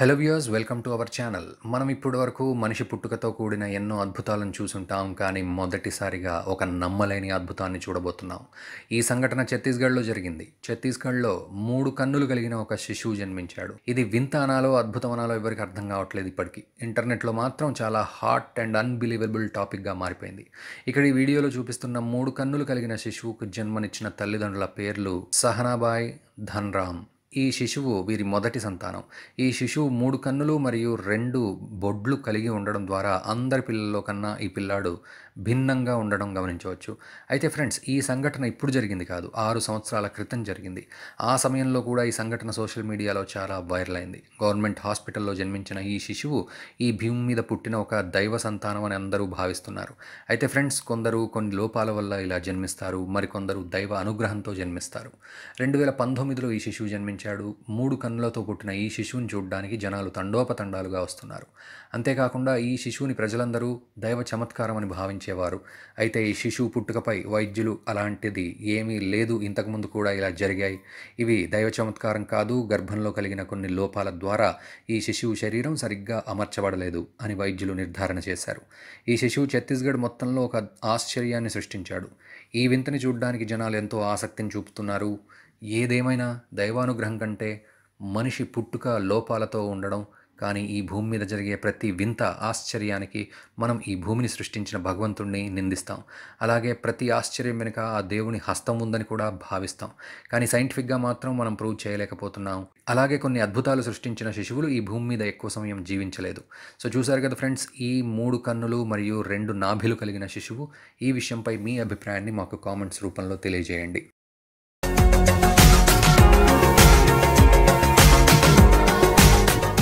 hello viewers welcome to our channel మనం ఇప్పటి వరకు మనిషి పుట్టుకతో కూడిన ఎన్నో అద్భుతాలను చూసుంటాం కానీ మొదటిసారిగా ఒక నమ్మలేని అద్భుతాన్ని చూడబోతున్నాం ఈ సంఘటన ఛత్తీస్గఢ్లో జరిగింది ఛత్తీస్గఢ్లో మూడు కన్నులు కలిగిన ఒక శిశువు జన్మించాడు ఇది వింత అనాలో అద్భుతం అనాలో ఎవరికి అర్థం కావట్లేదు ఇప్పటికీ ఇంటర్నెట్లో మాత్రం చాలా హాట్ అండ్ అన్బిలీవబుల్ టాపిక్గా మారిపోయింది ఇక్కడ ఈ వీడియోలో చూపిస్తున్న మూడు కన్నులు కలిగిన శిశువుకు జన్మనిచ్చిన తల్లిదండ్రుల పేర్లు సహనాబాయ్ ధన్రామ్ ఈ శిశువు వీరి మొదటి సంతానం ఈ శిశువు మూడు కన్నులు మరియు రెండు బొడ్లు కలిగి ఉండడం ద్వారా అందరి పిల్లల్లో కన్నా ఈ పిల్లాడు భిన్నంగా ఉండడం గమనించవచ్చు అయితే ఫ్రెండ్స్ ఈ సంఘటన ఇప్పుడు జరిగింది కాదు ఆరు సంవత్సరాల క్రితం జరిగింది ఆ సమయంలో కూడా ఈ సంఘటన సోషల్ మీడియాలో చాలా వైరల్ అయింది గవర్నమెంట్ హాస్పిటల్లో జన్మించిన ఈ శిశువు ఈ భీమి మీద పుట్టిన ఒక దైవ సంతానం అని అందరూ భావిస్తున్నారు అయితే ఫ్రెండ్స్ కొందరు కొన్ని లోపాల వల్ల ఇలా జన్మిస్తారు మరికొందరు దైవ అనుగ్రహంతో జన్మిస్తారు రెండు వేల పంతొమ్మిదిలో ఈ శిశువు జన్మించాడు మూడు కన్నులతో పుట్టిన ఈ శిశువుని చూడడానికి జనాలు తండోపతండాలుగా వస్తున్నారు అంతేకాకుండా ఈ శిశువుని ప్రజలందరూ దైవ చమత్కారం అని భావించి భావించేవారు అయితే ఈ శిశువు పుట్టుకపై వైద్యులు అలాంటిది ఏమీ లేదు ఇంతకుముందు కూడా ఇలా జరిగాయి ఇవి దైవ చమత్కారం కాదు గర్భంలో కలిగిన కొన్ని లోపాల ద్వారా ఈ శిశువు శరీరం సరిగ్గా అమర్చబడలేదు అని వైద్యులు నిర్ధారణ చేశారు ఈ శిశువు ఛత్తీస్గఢ్ మొత్తంలో ఒక ఆశ్చర్యాన్ని సృష్టించాడు ఈ వింతని చూడడానికి జనాలు ఎంతో ఆసక్తిని చూపుతున్నారు ఏదేమైనా దైవానుగ్రహం కంటే మనిషి పుట్టుక లోపాలతో ఉండడం కానీ ఈ భూమి మీద జరిగే ప్రతి వింత ఆశ్చర్యానికి మనం ఈ భూమిని సృష్టించిన భగవంతుణ్ణి నిందిస్తాం అలాగే ప్రతి ఆశ్చర్యం వెనుక ఆ దేవుని హస్తం ఉందని కూడా భావిస్తాం కానీ సైంటిఫిక్గా మాత్రం మనం ప్రూవ్ చేయలేకపోతున్నాం అలాగే కొన్ని అద్భుతాలు సృష్టించిన శిశువులు ఈ భూమి మీద ఎక్కువ సమయం జీవించలేదు సో చూశారు కదా ఫ్రెండ్స్ ఈ మూడు కన్నులు మరియు రెండు నాభిలు కలిగిన శిశువు ఈ విషయంపై మీ అభిప్రాయాన్ని మాకు కామెంట్స్ రూపంలో తెలియజేయండి